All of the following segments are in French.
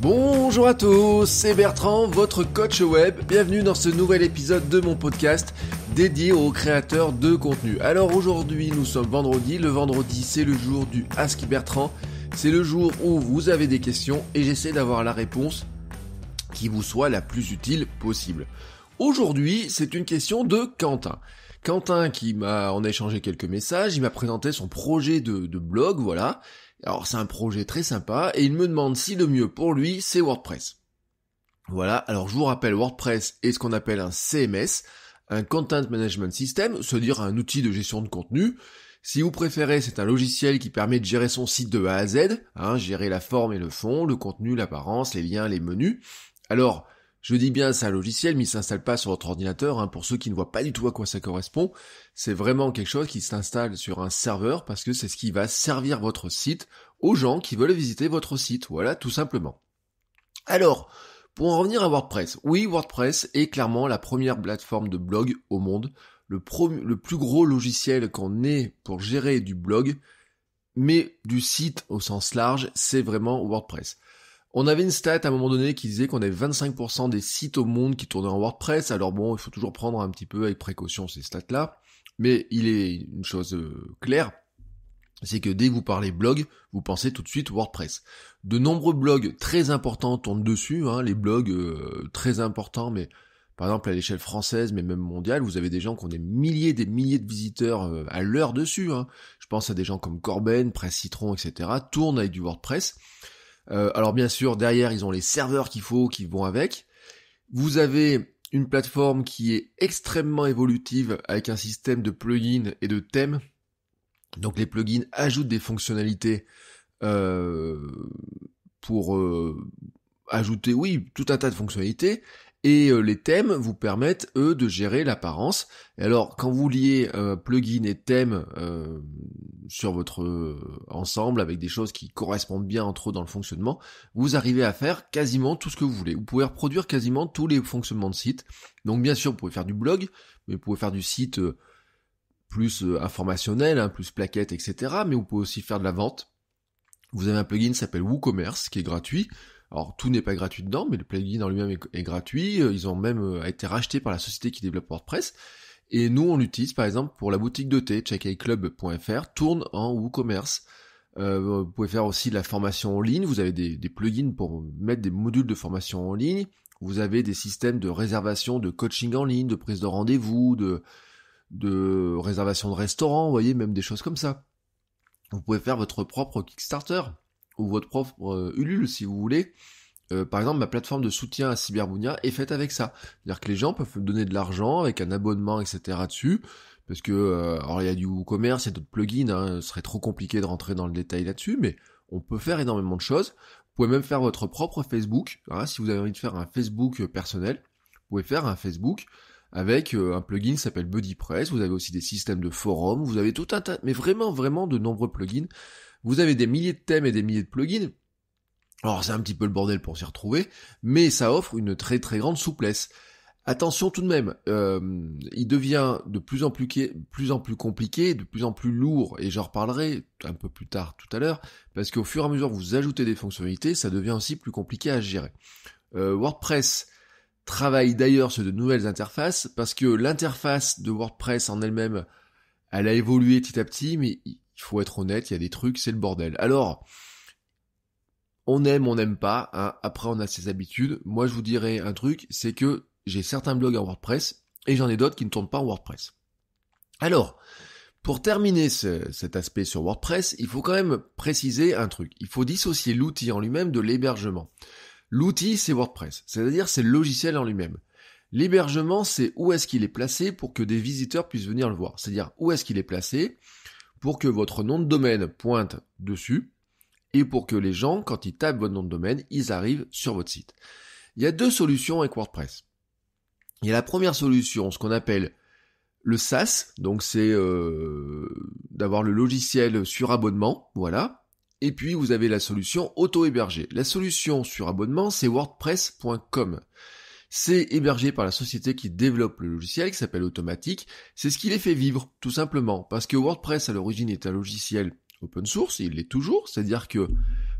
Bonjour à tous, c'est Bertrand, votre coach web. Bienvenue dans ce nouvel épisode de mon podcast dédié aux créateurs de contenu. Alors aujourd'hui, nous sommes vendredi. Le vendredi, c'est le jour du Ask Bertrand. C'est le jour où vous avez des questions et j'essaie d'avoir la réponse qui vous soit la plus utile possible. Aujourd'hui, c'est une question de Quentin. Quentin qui m'a, en échangé quelques messages, il m'a présenté son projet de, de blog, voilà. Alors c'est un projet très sympa et il me demande si le mieux pour lui c'est WordPress. Voilà, alors je vous rappelle, WordPress est ce qu'on appelle un CMS, un Content Management System, c'est-à-dire un outil de gestion de contenu. Si vous préférez, c'est un logiciel qui permet de gérer son site de A à Z, hein, gérer la forme et le fond, le contenu, l'apparence, les liens, les menus. Alors, je dis bien c'est un logiciel, mais il s'installe pas sur votre ordinateur. Hein. Pour ceux qui ne voient pas du tout à quoi ça correspond, c'est vraiment quelque chose qui s'installe sur un serveur parce que c'est ce qui va servir votre site aux gens qui veulent visiter votre site. Voilà, tout simplement. Alors, pour en revenir à WordPress, oui, WordPress est clairement la première plateforme de blog au monde, le plus gros logiciel qu'on ait pour gérer du blog, mais du site au sens large, c'est vraiment WordPress. On avait une stat à un moment donné qui disait qu'on avait 25% des sites au monde qui tournaient en WordPress. Alors bon, il faut toujours prendre un petit peu avec précaution ces stats-là. Mais il est une chose euh, claire, c'est que dès que vous parlez blog, vous pensez tout de suite WordPress. De nombreux blogs très importants tournent dessus, hein. les blogs euh, très importants, mais par exemple à l'échelle française, mais même mondiale, vous avez des gens qui ont des milliers, des milliers de visiteurs euh, à l'heure dessus. Hein. Je pense à des gens comme Corben, Presse Citron, etc. tournent avec du WordPress. Euh, alors bien sûr, derrière, ils ont les serveurs qu'il faut, qui vont avec. Vous avez une plateforme qui est extrêmement évolutive avec un système de plugins et de thèmes. Donc les plugins ajoutent des fonctionnalités euh, pour euh, ajouter, oui, tout un tas de fonctionnalités et euh, les thèmes vous permettent eux de gérer l'apparence. Et alors quand vous liez euh, plugin et thème euh, sur votre euh, ensemble avec des choses qui correspondent bien entre eux dans le fonctionnement, vous arrivez à faire quasiment tout ce que vous voulez. Vous pouvez reproduire quasiment tous les fonctionnements de site. Donc bien sûr vous pouvez faire du blog, mais vous pouvez faire du site plus informationnel, hein, plus plaquette, etc. Mais vous pouvez aussi faire de la vente. Vous avez un plugin qui s'appelle WooCommerce qui est gratuit alors tout n'est pas gratuit dedans, mais le plugin en lui-même est, gratuit. Euh, ils ont même euh, été rachetés par la société qui développe WordPress. Et nous, on l'utilise par exemple pour la boutique de thé, checkaiclub.fr, tourne en WooCommerce. Euh, vous pouvez faire aussi de la formation en ligne. Vous avez des, plugins pour mettre des modules de formation en ligne. Vous avez des systèmes de réservation, de coaching en ligne, de prise de rendez-vous, de, de réservation de restaurant, vous voyez, même des choses comme ça. Vous pouvez faire votre propre Kickstarter ou votre propre euh, Ulule si vous voulez. Euh, par exemple, ma plateforme de soutien à Cyberbunia est faite avec ça. C'est-à-dire que les gens peuvent donner de l'argent avec un abonnement, etc. dessus. Parce que, euh, alors il y a du commerce, il y a d'autres plugins, hein, ce serait trop compliqué de rentrer dans le détail là-dessus, mais on peut faire énormément de choses. Vous pouvez même faire votre propre Facebook. Hein, si vous avez envie de faire un Facebook personnel, vous pouvez faire un Facebook avec un plugin qui s'appelle BuddyPress. Vous avez aussi des systèmes de forums. Vous avez tout un tas, mais vraiment, vraiment de nombreux plugins. Vous avez des milliers de thèmes et des milliers de plugins. Alors c'est un petit peu le bordel pour s'y retrouver, mais ça offre une très très grande souplesse. Attention tout de même, euh, il devient de plus en plus, plus en plus compliqué, de plus en plus lourd, et j'en reparlerai un peu plus tard tout à l'heure, parce qu'au fur et à mesure que vous ajoutez des fonctionnalités, ça devient aussi plus compliqué à gérer. Euh, WordPress travaille d'ailleurs sur de nouvelles interfaces, parce que l'interface de WordPress en elle-même, elle a évolué petit à petit, mais il faut être honnête, il y a des trucs, c'est le bordel. Alors, on aime, on n'aime pas. Hein, après, on a ses habitudes. Moi, je vous dirais un truc, c'est que j'ai certains blogs à WordPress et j'en ai d'autres qui ne tournent pas en WordPress. Alors, pour terminer cet aspect sur WordPress, il faut quand même préciser un truc. Il faut dissocier l'outil en lui-même de l'hébergement. L'outil, c'est WordPress, c'est-à-dire c'est le logiciel en lui-même. L'hébergement, c'est où est-ce qu'il est placé pour que des visiteurs puissent venir le voir. C'est-à-dire où est-ce qu'il est placé, pour que votre nom de domaine pointe dessus et pour que les gens, quand ils tapent votre nom de domaine, ils arrivent sur votre site. Il y a deux solutions avec WordPress. Il y a la première solution, ce qu'on appelle le SaaS, donc c'est euh, d'avoir le logiciel sur abonnement, voilà. Et puis vous avez la solution auto-hébergée. La solution sur abonnement, c'est WordPress.com. C'est hébergé par la société qui développe le logiciel, qui s'appelle Automatique. C'est ce qui les fait vivre, tout simplement. Parce que WordPress, à l'origine, est un logiciel open source, il l'est toujours. C'est-à-dire que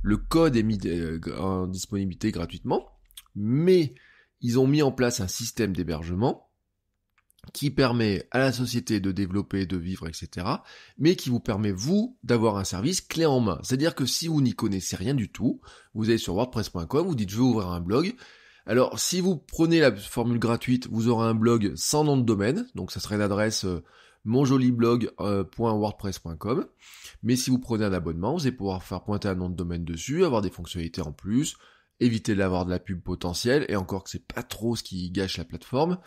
le code est mis euh, en disponibilité gratuitement. Mais ils ont mis en place un système d'hébergement qui permet à la société de développer, de vivre, etc. Mais qui vous permet, vous, d'avoir un service clé en main. C'est-à-dire que si vous n'y connaissez rien du tout, vous allez sur wordpress.com, vous dites je vais ouvrir un blog, alors, si vous prenez la formule gratuite, vous aurez un blog sans nom de domaine, donc ça serait l'adresse euh, monjoliblog.wordpress.com. Euh, mais si vous prenez un abonnement, vous allez pouvoir faire pointer un nom de domaine dessus, avoir des fonctionnalités en plus, éviter d'avoir de la pub potentielle, et encore que c'est pas trop ce qui gâche la plateforme,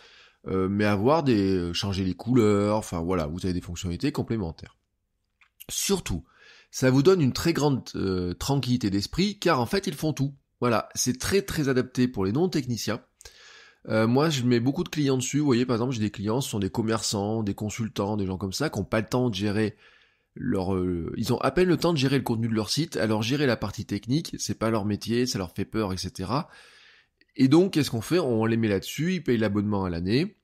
euh, mais avoir des. changer les couleurs, enfin voilà, vous avez des fonctionnalités complémentaires. Surtout, ça vous donne une très grande tranquillité d'esprit, car en fait ils font tout. Voilà, c'est très très adapté pour les non-techniciens. Euh, moi, je mets beaucoup de clients dessus. Vous voyez, par exemple, j'ai des clients, ce sont des commerçants, des consultants, des gens comme ça, qui n'ont pas le temps de gérer leur... Euh, ils ont à peine le temps de gérer le contenu de leur site, alors gérer la partie technique, c'est pas leur métier, ça leur fait peur, etc. Et donc, qu'est-ce qu'on fait On les met là-dessus, ils payent l'abonnement à l'année.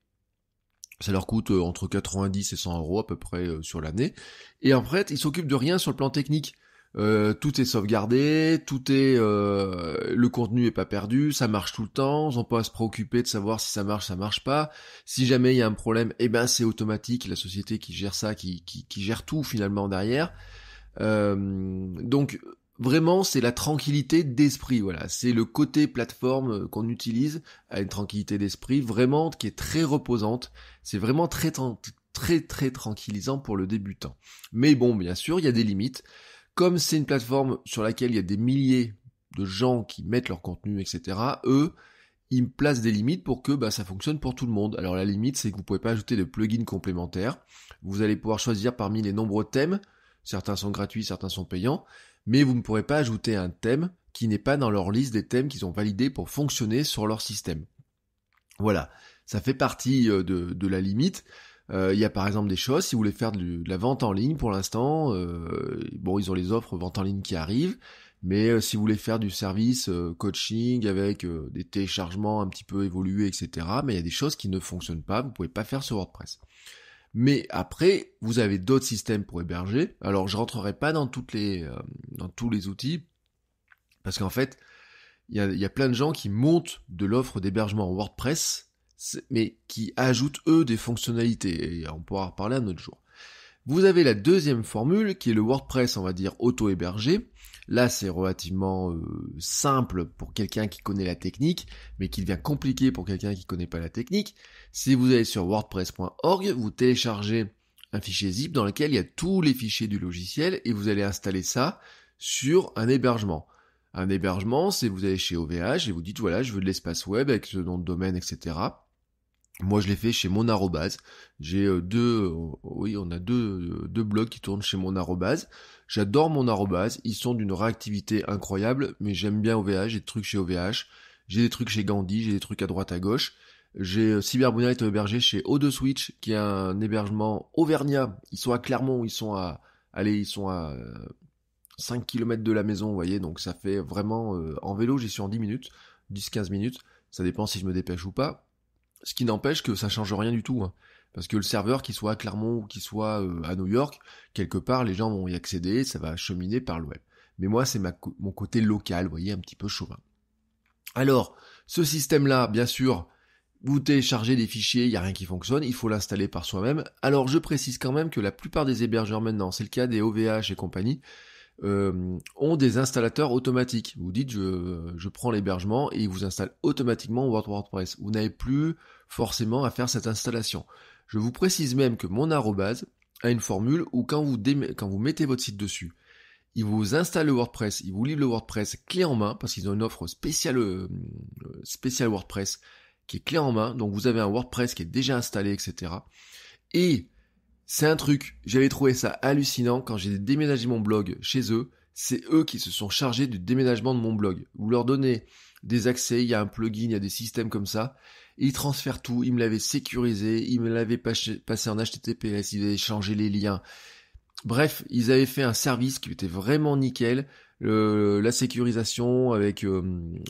Ça leur coûte euh, entre 90 et 100 euros à peu près sur l'année. Et en fait, ils s'occupent de rien sur le plan technique. Euh, tout est sauvegardé, tout est euh, le contenu est pas perdu, ça marche tout le temps, on peut pas se préoccuper de savoir si ça marche, ça marche pas. Si jamais il y a un problème, eh ben c'est automatique, la société qui gère ça, qui, qui, gère tout finalement derrière. Euh, donc vraiment c'est la tranquillité d'esprit, voilà, c'est le côté plateforme qu'on utilise à une tranquillité d'esprit vraiment qui est très reposante. C'est vraiment très très très tranquillisant pour le débutant. Mais bon, bien sûr, il y a des limites. Comme c'est une plateforme sur laquelle il y a des milliers de gens qui mettent leur contenu, etc., eux, ils me placent des limites pour que bah, ça fonctionne pour tout le monde. Alors la limite, c'est que vous ne pouvez pas ajouter de plugins complémentaires. Vous allez pouvoir choisir parmi les nombreux thèmes. Certains sont gratuits, certains sont payants. Mais vous ne pourrez pas ajouter un thème qui n'est pas dans leur liste des thèmes qu'ils ont validés pour fonctionner sur leur système. Voilà, ça fait partie euh, de la limite. Euh, il y a par exemple des choses, si vous voulez faire de, la vente en ligne pour l'instant, euh, bon, ils ont les offres vente en ligne qui arrivent. Mais euh, si vous voulez faire du service coaching avec des téléchargements un petit peu évolués, etc., mais il y a des choses qui ne fonctionnent pas, vous ne pouvez pas faire sur WordPress. Mais après, vous avez d'autres systèmes pour héberger. Alors, je rentrerai pas dans toutes les, dans tous les outils, parce qu'en fait, il y a, y a, plein de gens qui montent de l'offre d'hébergement WordPress mais qui ajoutent eux des fonctionnalités, et on pourra en reparler un autre jour. Vous avez la deuxième formule qui est le WordPress, on va dire, auto-hébergé. Là, c'est relativement euh, simple pour quelqu'un qui connaît la technique, mais qui devient compliqué pour quelqu'un qui ne connaît pas la technique. Si vous allez sur wordpress.org, vous téléchargez un fichier zip dans lequel il y a tous les fichiers du logiciel et vous allez installer ça sur un hébergement. Un hébergement, c'est vous allez chez OVH et vous dites voilà, je veux de l'espace web avec ce nom de domaine, etc. Moi, je l'ai fait chez mon arrobase. J'ai euh, deux, euh, oui, on a deux, euh, deux blogs qui tournent chez mon arrobase. J'adore mon arrobase. Ils sont d'une réactivité incroyable, mais j'aime bien OVH. J'ai des trucs chez OVH. J'ai des trucs chez Gandhi. J'ai des trucs à droite à gauche. J'ai Cyberbunite est hébergé chez O2 Switch, qui est un hébergement auvergnat. Ils sont à Clermont. Ils sont à, allez, ils sont à 5 km de la maison, vous voyez. Donc, ça fait vraiment, en vélo, j'y suis en 10 minutes, 10-15 minutes. Ça dépend si je me dépêche ou pas. Ce qui n'empêche que ça change rien du tout. Hein. Parce que le serveur, qu'il soit à Clermont ou qu'il soit euh, à New York, quelque part, les gens vont y accéder, ça va cheminer par le web. Mais moi, c'est mon côté local, vous voyez, un petit peu chauvin. Alors, ce système-là, bien sûr, vous téléchargez des fichiers, il n'y a rien qui fonctionne, il faut l'installer par soi-même. Alors, je précise quand même que la plupart des hébergeurs maintenant, c'est le cas des OVH et compagnie, euh, ont des installateurs automatiques. Vous dites je, je prends l'hébergement et il vous installe automatiquement WordPress. Vous n'avez plus forcément à faire cette installation. Je vous précise même que mon arrobase a une formule où quand vous, quand vous mettez votre site dessus, il vous installe le WordPress, il vous livre le WordPress clé en main parce qu'ils ont une offre spéciale, euh, spéciale WordPress qui est clé en main. Donc vous avez un WordPress qui est déjà installé, etc. Et c'est un truc, j'avais trouvé ça hallucinant quand j'ai déménagé mon blog chez eux. C'est eux qui se sont chargés du déménagement de mon blog. Vous leur donnez des accès, il y a un plugin, il y a des systèmes comme ça. Ils transfèrent tout, ils me l'avaient sécurisé, ils me l'avaient passé en HTTPS, ils avaient changé les liens. Bref, ils avaient fait un service qui était vraiment nickel la sécurisation avec euh,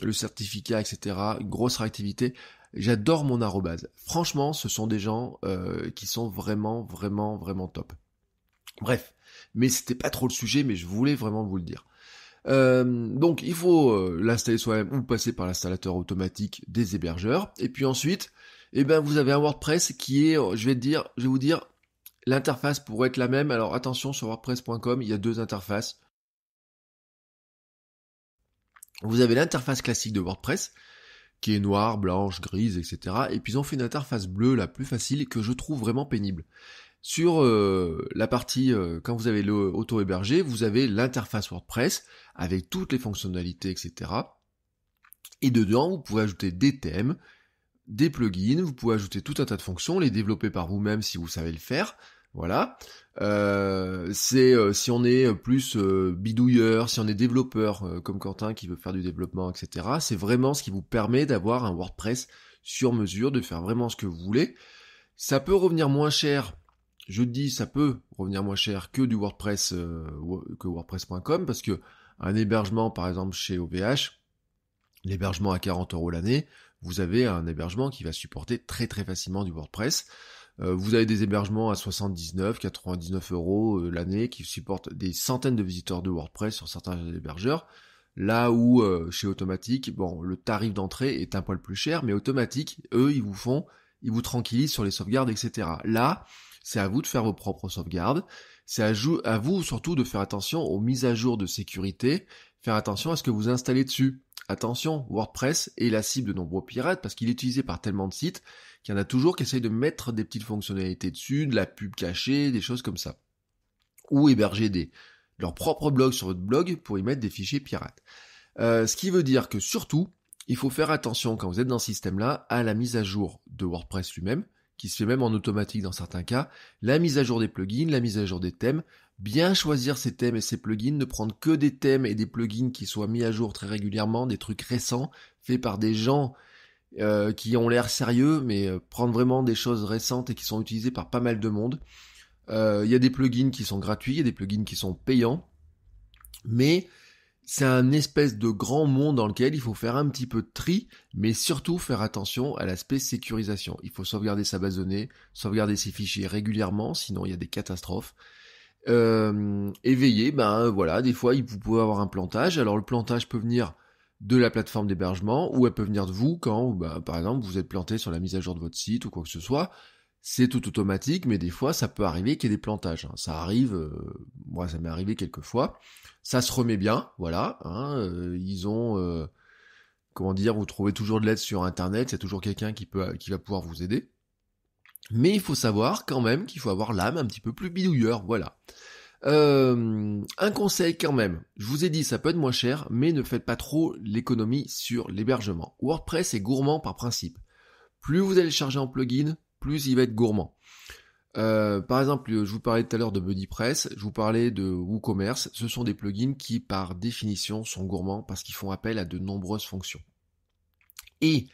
le certificat, etc. Grosse réactivité. J'adore mon arrobase. Franchement, ce sont des gens euh, qui sont vraiment, vraiment, vraiment top. Bref, mais c'était pas trop le sujet, mais je voulais vraiment vous le dire. Euh, donc il faut l'installer soi-même ou passer par l'installateur automatique des hébergeurs. Et puis ensuite, eh ben vous avez un WordPress qui est, je vais dire, je vais vous dire, l'interface pourrait être la même. Alors attention sur WordPress.com, il y a deux interfaces. Vous avez l'interface classique de WordPress, qui est noire, blanche, grise, etc. Et puis ils fait une interface bleue la plus facile que je trouve vraiment pénible. Sur euh, la partie, euh, quand vous avez l'auto-hébergé, vous avez l'interface WordPress avec toutes les fonctionnalités, etc. Et dedans, vous pouvez ajouter des thèmes, des plugins, vous pouvez ajouter tout un tas de fonctions, les développer par vous-même si vous savez le faire. Voilà. Euh, c'est euh, si on est plus euh, bidouilleur, si on est développeur comme Quentin qui veut faire du développement, etc. C'est vraiment ce qui vous permet d'avoir un WordPress sur mesure, de faire vraiment ce que vous voulez. Ça peut revenir moins cher. Je dis ça peut revenir moins cher que du WordPress que WordPress.com parce que un hébergement par exemple chez OVH, l'hébergement à 40 euros l'année, vous avez un hébergement qui va supporter très très facilement du WordPress. Euh, vous avez des hébergements à 79, 99 euros euh, l'année qui supportent des centaines de visiteurs de WordPress sur certains hébergeurs. Là où euh, chez Automatique, bon, le tarif d'entrée est un poil plus cher, mais Automatique, eux, ils vous font, ils vous tranquillisent sur les sauvegardes, etc. Là, c'est à vous de faire vos propres sauvegardes. C'est à, vous surtout de faire attention aux mises à jour de sécurité, faire attention à ce que vous installez dessus. Attention, WordPress est la cible de nombreux pirates parce qu'il est utilisé par tellement de sites qu'il y en a toujours qui essayent de mettre des petites fonctionnalités dessus, de la pub cachée, des choses comme ça. Ou héberger des, leur propre blog sur votre blog pour y mettre des fichiers pirates. Euh, ce qui veut dire que surtout, il faut faire attention quand vous êtes dans ce système-là à la mise à jour de WordPress lui-même, qui se fait même en automatique dans certains cas, la mise à jour des plugins, la mise à jour des thèmes, bien choisir ses thèmes et ses plugins, ne prendre que des thèmes et des plugins qui soient mis à jour très régulièrement, des trucs récents, faits par des gens euh, qui ont l'air sérieux, mais euh, prendre vraiment des choses récentes et qui sont utilisées par pas mal de monde. Euh, il y a des plugins qui sont gratuits, il y a des plugins qui sont payants, mais c'est un espèce de grand monde dans lequel il faut faire un petit peu de tri, mais surtout faire attention à l'aspect sécurisation. Il faut sauvegarder sa base données, sauvegarder ses fichiers régulièrement, sinon il y a des catastrophes. Euh, éveiller, ben voilà, des fois vous pouvez avoir un plantage. Alors le plantage peut venir de la plateforme d'hébergement ou elle peut venir de vous quand, bah, par exemple, vous êtes planté sur la mise à jour de votre site ou quoi que ce soit. C'est tout automatique, mais des fois, ça peut arriver qu'il y ait des plantages. Hein. Ça arrive, euh, moi, ça m'est arrivé quelques fois. Ça se remet bien, voilà. Hein, euh, ils ont, euh, comment dire, vous trouvez toujours de l'aide sur Internet. c'est toujours quelqu'un qui peut, qui va pouvoir vous aider. Mais il faut savoir quand même qu'il faut avoir l'âme un petit peu plus bidouilleur, voilà. Euh, un conseil quand même, je vous ai dit ça peut être moins cher, mais ne faites pas trop l'économie sur l'hébergement. WordPress est gourmand par principe. Plus vous allez charger en plugin, plus il va être gourmand. Euh, par exemple, je vous parlais tout à l'heure de BuddyPress, je vous parlais de WooCommerce, ce sont des plugins qui par définition sont gourmands parce qu'ils font appel à de nombreuses fonctions. Et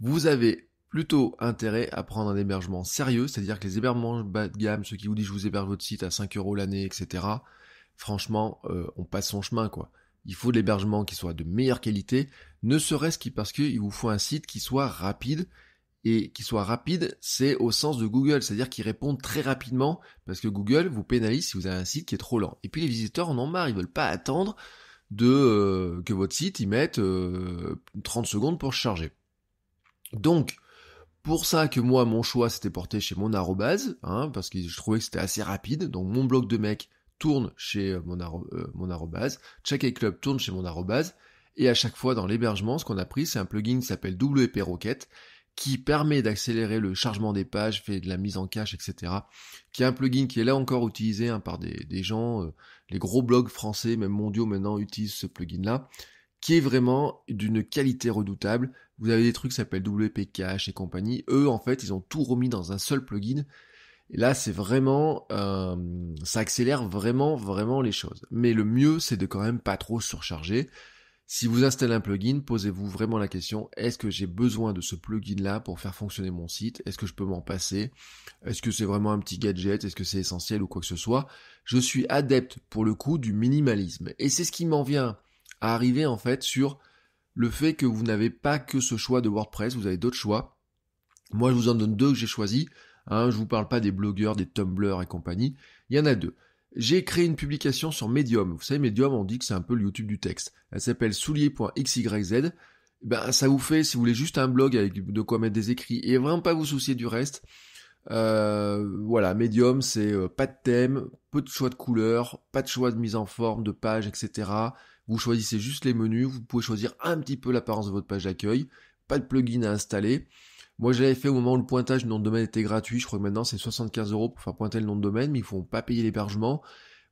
vous avez plutôt intérêt à prendre un hébergement sérieux, c'est-à-dire que les hébergements bas de gamme, ceux qui vous disent je vous héberge votre site à 5 euros l'année, etc., franchement, euh, on passe son chemin, quoi. Il faut de l'hébergement qui soit de meilleure qualité, ne serait-ce que parce qu'il vous faut un site qui soit rapide, et qui soit rapide, c'est au sens de Google, c'est-à-dire qu'ils répondent très rapidement, parce que Google vous pénalise si vous avez un site qui est trop lent. Et puis les visiteurs en ont marre, ils veulent pas attendre de euh, que votre site y mette 30 euh, secondes pour charger. Donc, pour ça que moi, mon choix s'était porté chez mon arrobase, hein, parce que je trouvais que c'était assez rapide. Donc mon blog de mec tourne chez euh, mon, euh, arrobase, Check Club tourne chez mon arrobase, et à chaque fois dans l'hébergement, ce qu'on a pris, c'est un plugin qui s'appelle WP Rocket, qui permet d'accélérer le chargement des pages, fait de la mise en cache, etc. Qui est un plugin qui est là encore utilisé hein, par des, gens, euh, les gros blogs français, même mondiaux maintenant utilisent ce plugin-là, qui est vraiment d'une qualité redoutable. Vous avez des trucs qui s'appellent WP Cache et compagnie. Eux, en fait, ils ont tout remis dans un seul plugin. Et là, c'est vraiment, euh, ça accélère vraiment, vraiment les choses. Mais le mieux, c'est de quand même pas trop surcharger. Si vous installez un plugin, posez-vous vraiment la question, est-ce que j'ai besoin de ce plugin-là pour faire fonctionner mon site Est-ce que je peux m'en passer Est-ce que c'est vraiment un petit gadget Est-ce que c'est essentiel ou quoi que ce soit Je suis adepte pour le coup du minimalisme. Et c'est ce qui m'en vient à arriver en fait sur le fait que vous n'avez pas que ce choix de WordPress, vous avez d'autres choix. Moi, je vous en donne deux que j'ai choisis. Je hein, je vous parle pas des blogueurs, des Tumblr et compagnie. Il y en a deux. J'ai créé une publication sur Medium. Vous savez, Medium, on dit que c'est un peu le YouTube du texte. Elle s'appelle soulier.xyz. Eh ben, ça vous fait, si vous voulez, juste un blog avec de quoi mettre des écrits et vraiment pas vous soucier du reste. Euh, voilà, Medium, c'est euh, pas de thème, peu de choix de couleurs, pas de choix de mise en forme, de page, etc. Vous choisissez juste les menus, vous pouvez choisir un petit peu l'apparence de votre page d'accueil, pas de plugin à installer. Moi, j'avais fait au moment où le pointage du nom de domaine était gratuit. Je crois que maintenant, c'est 75 euros pour faire pointer le nom de domaine, mais ils ne font pas payer l'hébergement.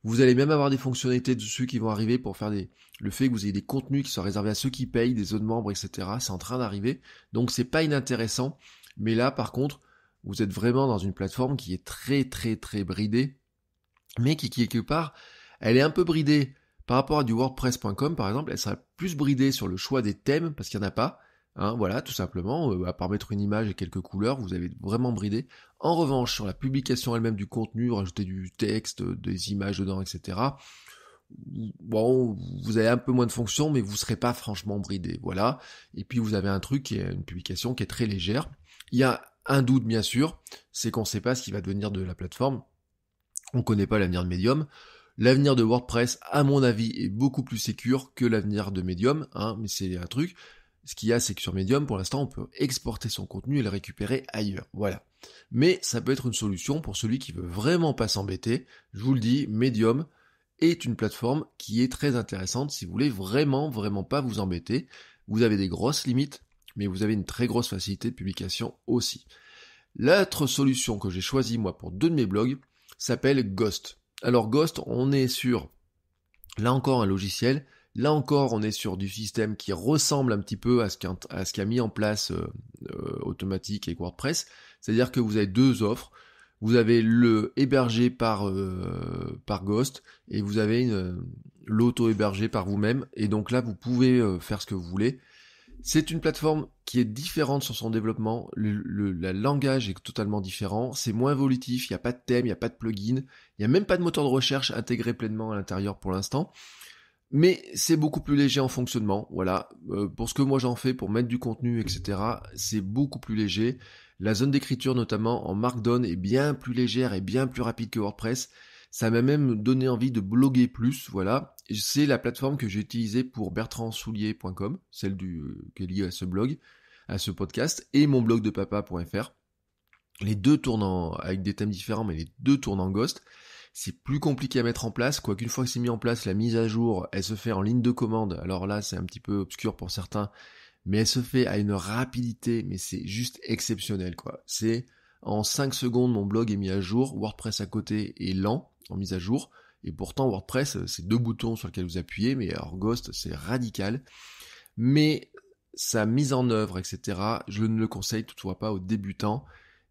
Vous allez même avoir des fonctionnalités dessus qui vont arriver pour faire des, le fait que vous ayez des contenus qui soient réservés à ceux qui payent, des zones membres, etc. C'est en train d'arriver. Donc, c'est pas inintéressant. Mais là, par contre, vous êtes vraiment dans une plateforme qui est très, très, très bridée. Mais qui, quelque part, elle est un peu bridée par rapport à du WordPress.com, par exemple, elle sera plus bridée sur le choix des thèmes parce qu'il n'y en a pas. Hein, voilà, tout simplement, euh, à part mettre une image et quelques couleurs, vous avez vraiment bridé. En revanche, sur la publication elle-même du contenu, rajouter du texte, euh, des images dedans, etc. Bon, vous avez un peu moins de fonctions, mais vous ne serez pas franchement bridé. Voilà. Et puis vous avez un truc qui est une publication qui est très légère. Il y a un doute bien sûr, c'est qu'on ne sait pas ce qui va devenir de la plateforme. On ne connaît pas l'avenir de Medium. L'avenir de WordPress, à mon avis, est beaucoup plus sécure que l'avenir de Medium, hein, mais c'est un truc. Ce qu'il y a, c'est que sur Medium, pour l'instant, on peut exporter son contenu et le récupérer ailleurs. Voilà. Mais ça peut être une solution pour celui qui veut vraiment pas s'embêter. Je vous le dis, Medium est une plateforme qui est très intéressante si vous voulez vraiment, vraiment pas vous embêter. Vous avez des grosses limites, mais vous avez une très grosse facilité de publication aussi. L'autre solution que j'ai choisie moi pour deux de mes blogs s'appelle Ghost. Alors Ghost, on est sur, là encore, un logiciel. Là encore, on est sur du système qui ressemble un petit peu à ce qu'a mis en place euh, euh, automatique Automatic et WordPress. C'est-à-dire que vous avez deux offres. Vous avez le hébergé par, euh, par Ghost et vous avez l'auto-hébergé par vous-même. Et donc là, vous pouvez faire ce que vous voulez. C'est une plateforme qui est différente sur son développement. Le, langage est totalement différent. C'est moins évolutif. Il n'y a pas de thème, il n'y a pas de plugin. Il n'y a même pas de moteur de recherche intégré pleinement à l'intérieur pour l'instant. Mais c'est beaucoup plus léger en fonctionnement. Voilà. Euh, pour ce que moi j'en fais, pour mettre du contenu, etc., c'est beaucoup plus léger. La zone d'écriture, notamment en Markdown, est bien plus légère et bien plus rapide que WordPress. Ça m'a même donné envie de bloguer plus, voilà. C'est la plateforme que j'ai utilisée pour bertrandsoulier.com, celle du, euh, qui est liée à ce blog, à ce podcast, et mon blog de papa.fr. Les deux tournent avec des thèmes différents, mais les deux tournent en ghost. C'est plus compliqué à mettre en place, quoiqu'une fois que c'est mis en place, la mise à jour, elle se fait en ligne de commande. Alors là, c'est un petit peu obscur pour certains, mais elle se fait à une rapidité, mais c'est juste exceptionnel, quoi. C'est en 5 secondes, mon blog est mis à jour, WordPress à côté est lent, en mise à jour. Et pourtant, WordPress, euh, c'est deux boutons sur lesquels vous appuyez, mais Orghost, c'est radical. Mais sa mise en œuvre, etc., je ne le conseille toutefois pas aux débutants,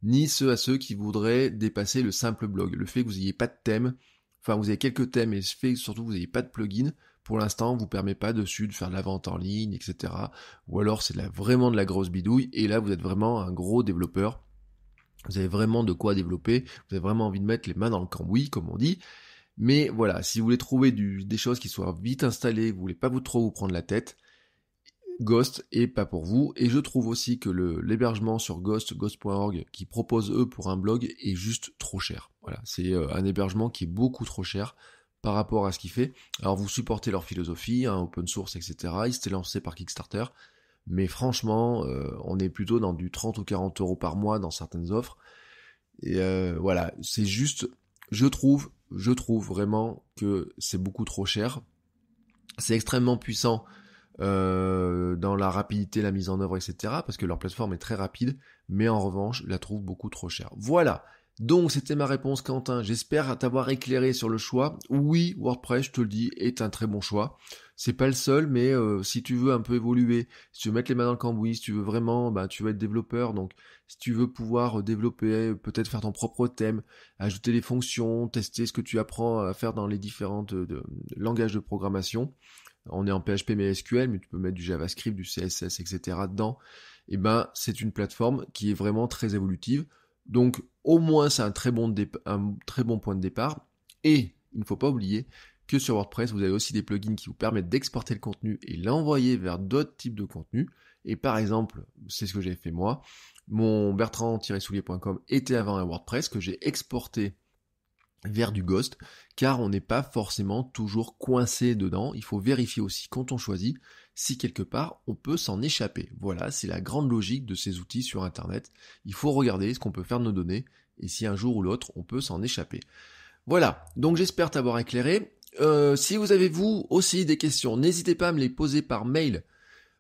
ni ceux à ceux qui voudraient dépasser le simple blog. Le fait que vous n'ayez pas de thème, enfin vous avez quelques thèmes, et le fait que surtout vous n'ayez pas de plugin, pour l'instant, vous permet pas dessus de faire de la vente en ligne, etc. Ou alors c'est vraiment de la grosse bidouille, et là vous êtes vraiment un gros développeur vous avez vraiment de quoi développer, vous avez vraiment envie de mettre les mains dans le cambouis, comme on dit. Mais voilà, si vous voulez trouver des choses qui soient vite installées, vous voulez pas vous trop vous prendre la tête, Ghost est pas pour vous. Et je trouve aussi que l'hébergement sur Ghost, ghost.org, qui propose eux pour un blog, est juste trop cher. Voilà, c'est euh, un hébergement qui est beaucoup trop cher par rapport à ce qu'il fait. Alors vous supportez leur philosophie, hein, open source, etc. Ils s'étaient lancés par Kickstarter. Mais franchement, euh, on est plutôt dans du 30 ou 40 euros par mois dans certaines offres. Et euh, voilà, c'est juste, je trouve, je trouve vraiment que c'est beaucoup trop cher. C'est extrêmement puissant euh, dans la rapidité, la mise en œuvre, etc. Parce que leur plateforme est très rapide, mais en revanche, je la trouve beaucoup trop chère. Voilà, donc c'était ma réponse Quentin, j'espère t'avoir éclairé sur le choix. Oui, WordPress, je te le dis, est un très bon choix. C'est pas le seul, mais euh, si tu veux un peu évoluer, si tu veux mettre les mains dans le cambouis, si tu veux vraiment, bah, tu veux être développeur, donc si tu veux pouvoir euh, développer, euh, peut-être faire ton propre thème, ajouter des fonctions, tester ce que tu apprends à faire dans les différents langages de programmation, on est en PHP mais SQL, mais tu peux mettre du JavaScript, du CSS, etc. dedans, et eh ben c'est une plateforme qui est vraiment très évolutive. Donc au moins c'est un, très bon point de départ. Et il ne faut pas oublier que sur WordPress, vous avez aussi des plugins qui vous permettent d'exporter le contenu et l'envoyer vers d'autres types de contenus. Et par exemple, c'est ce que j'ai fait moi, mon bertrand-soulier.com était avant un WordPress que j'ai exporté vers du Ghost, car on n'est pas forcément toujours coincé dedans. Il faut vérifier aussi quand on choisit si quelque part on peut s'en échapper. Voilà, c'est la grande logique de ces outils sur Internet. Il faut regarder ce qu'on peut faire de nos données et si un jour ou l'autre on peut s'en échapper. Voilà, donc j'espère t'avoir éclairé. Euh, si vous avez vous aussi des questions, n'hésitez pas à me les poser par mail.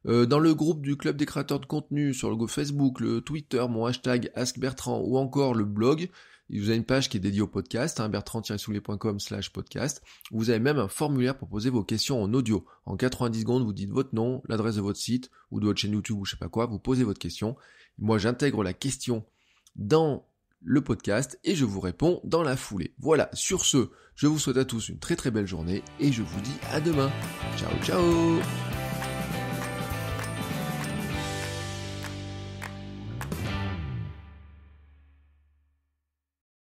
Euh, dans le groupe du club des créateurs de contenu, sur le Facebook, le Twitter, mon hashtag AskBertrand ou encore le blog, vous avez une page qui est dédiée au podcast, hein, bertrand slash podcast. Vous avez même un formulaire pour poser vos questions en audio. En 90 secondes, vous dites votre nom, l'adresse de votre site ou de votre chaîne YouTube ou je ne sais pas quoi. Vous posez votre question. Moi, j'intègre la question dans le podcast et je vous réponds dans la foulée. Voilà, sur ce, je vous souhaite à tous une très très belle journée et je vous dis à demain. Ciao ciao